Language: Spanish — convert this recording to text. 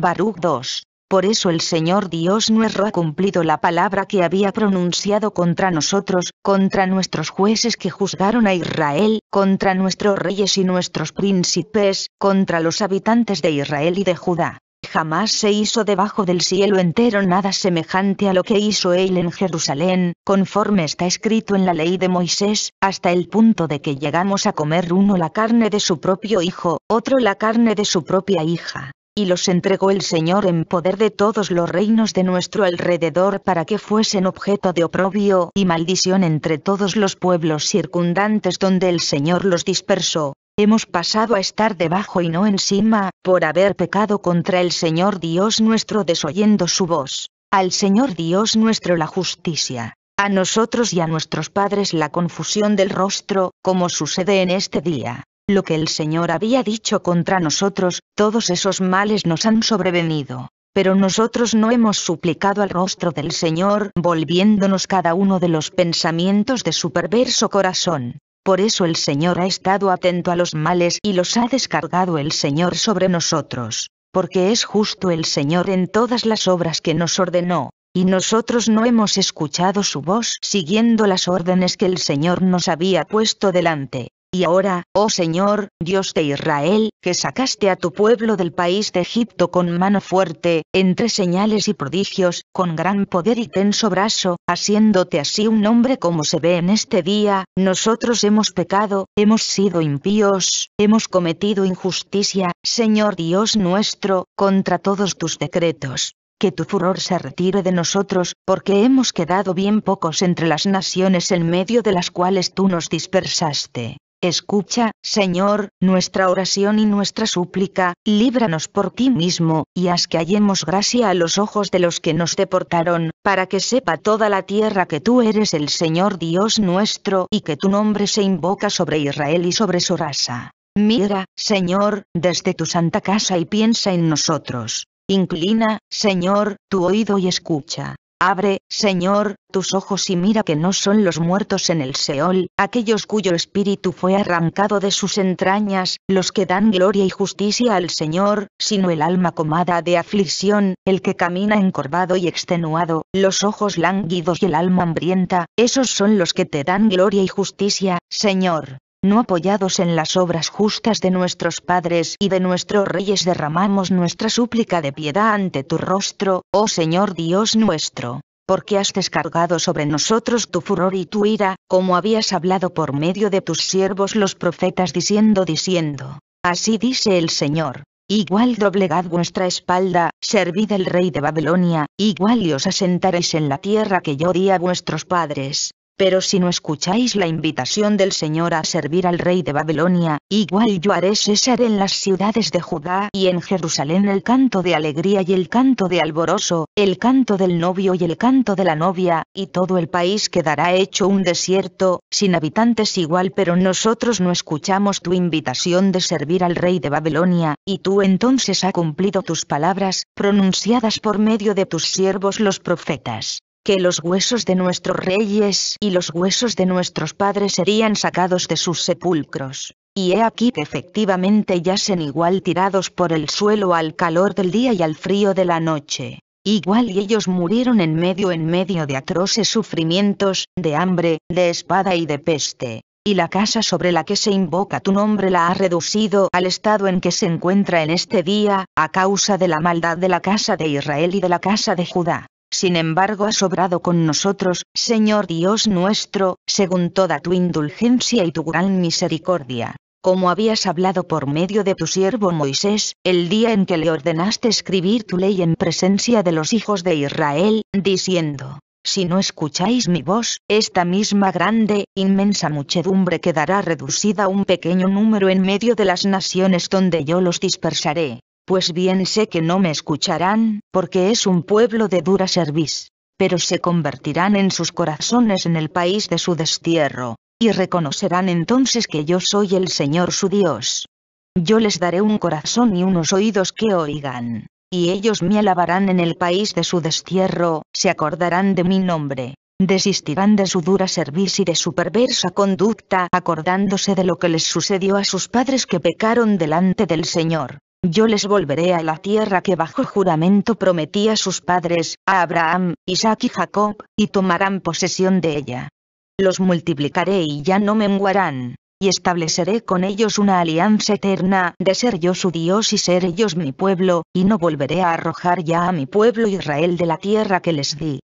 Baruch 2. Por eso el Señor Dios nuestro ha cumplido la palabra que había pronunciado contra nosotros, contra nuestros jueces que juzgaron a Israel, contra nuestros reyes y nuestros príncipes, contra los habitantes de Israel y de Judá. Jamás se hizo debajo del cielo entero nada semejante a lo que hizo él en Jerusalén, conforme está escrito en la ley de Moisés, hasta el punto de que llegamos a comer uno la carne de su propio hijo, otro la carne de su propia hija y los entregó el Señor en poder de todos los reinos de nuestro alrededor para que fuesen objeto de oprobio y maldición entre todos los pueblos circundantes donde el Señor los dispersó. Hemos pasado a estar debajo y no encima, por haber pecado contra el Señor Dios nuestro desoyendo su voz. Al Señor Dios nuestro la justicia. A nosotros y a nuestros padres la confusión del rostro, como sucede en este día lo que el Señor había dicho contra nosotros, todos esos males nos han sobrevenido. Pero nosotros no hemos suplicado al rostro del Señor volviéndonos cada uno de los pensamientos de su perverso corazón. Por eso el Señor ha estado atento a los males y los ha descargado el Señor sobre nosotros, porque es justo el Señor en todas las obras que nos ordenó, y nosotros no hemos escuchado su voz siguiendo las órdenes que el Señor nos había puesto delante. Y ahora, oh Señor, Dios de Israel, que sacaste a tu pueblo del país de Egipto con mano fuerte, entre señales y prodigios, con gran poder y tenso brazo, haciéndote así un nombre como se ve en este día, nosotros hemos pecado, hemos sido impíos, hemos cometido injusticia, Señor Dios nuestro, contra todos tus decretos que tu furor se retire de nosotros, porque hemos quedado bien pocos entre las naciones en medio de las cuales tú nos dispersaste. Escucha, Señor, nuestra oración y nuestra súplica, líbranos por ti mismo, y haz que hallemos gracia a los ojos de los que nos deportaron, para que sepa toda la tierra que tú eres el Señor Dios nuestro y que tu nombre se invoca sobre Israel y sobre su raza. Mira, Señor, desde tu santa casa y piensa en nosotros. Inclina, Señor, tu oído y escucha. Abre, Señor, tus ojos y mira que no son los muertos en el Seol, aquellos cuyo espíritu fue arrancado de sus entrañas, los que dan gloria y justicia al Señor, sino el alma comada de aflicción, el que camina encorvado y extenuado, los ojos lánguidos y el alma hambrienta, esos son los que te dan gloria y justicia, Señor no apoyados en las obras justas de nuestros padres y de nuestros reyes derramamos nuestra súplica de piedad ante tu rostro, oh Señor Dios nuestro, porque has descargado sobre nosotros tu furor y tu ira, como habías hablado por medio de tus siervos los profetas diciendo diciendo, así dice el Señor. Igual doblegad vuestra espalda, servid el rey de Babilonia, igual y os asentaréis en la tierra que yo di a vuestros padres, pero si no escucháis la invitación del Señor a servir al rey de Babilonia, igual yo haré cesar en las ciudades de Judá y en Jerusalén el canto de alegría y el canto de alboroso, el canto del novio y el canto de la novia, y todo el país quedará hecho un desierto, sin habitantes igual pero nosotros no escuchamos tu invitación de servir al rey de Babilonia, y tú entonces has cumplido tus palabras, pronunciadas por medio de tus siervos los profetas que los huesos de nuestros reyes y los huesos de nuestros padres serían sacados de sus sepulcros. Y he aquí que efectivamente yacen igual tirados por el suelo al calor del día y al frío de la noche. Igual y ellos murieron en medio en medio de atroces sufrimientos, de hambre, de espada y de peste. Y la casa sobre la que se invoca tu nombre la ha reducido al estado en que se encuentra en este día, a causa de la maldad de la casa de Israel y de la casa de Judá sin embargo has obrado con nosotros, Señor Dios nuestro, según toda tu indulgencia y tu gran misericordia. Como habías hablado por medio de tu siervo Moisés, el día en que le ordenaste escribir tu ley en presencia de los hijos de Israel, diciendo, si no escucháis mi voz, esta misma grande, inmensa muchedumbre quedará reducida a un pequeño número en medio de las naciones donde yo los dispersaré pues bien sé que no me escucharán, porque es un pueblo de dura cerviz, pero se convertirán en sus corazones en el país de su destierro, y reconocerán entonces que yo soy el Señor su Dios. Yo les daré un corazón y unos oídos que oigan, y ellos me alabarán en el país de su destierro, se acordarán de mi nombre, desistirán de su dura cerviz y de su perversa conducta, acordándose de lo que les sucedió a sus padres que pecaron delante del Señor yo les volveré a la tierra que bajo juramento prometí a sus padres, a Abraham, Isaac y Jacob, y tomarán posesión de ella. Los multiplicaré y ya no menguarán, y estableceré con ellos una alianza eterna, de ser yo su Dios y ser ellos mi pueblo, y no volveré a arrojar ya a mi pueblo Israel de la tierra que les di.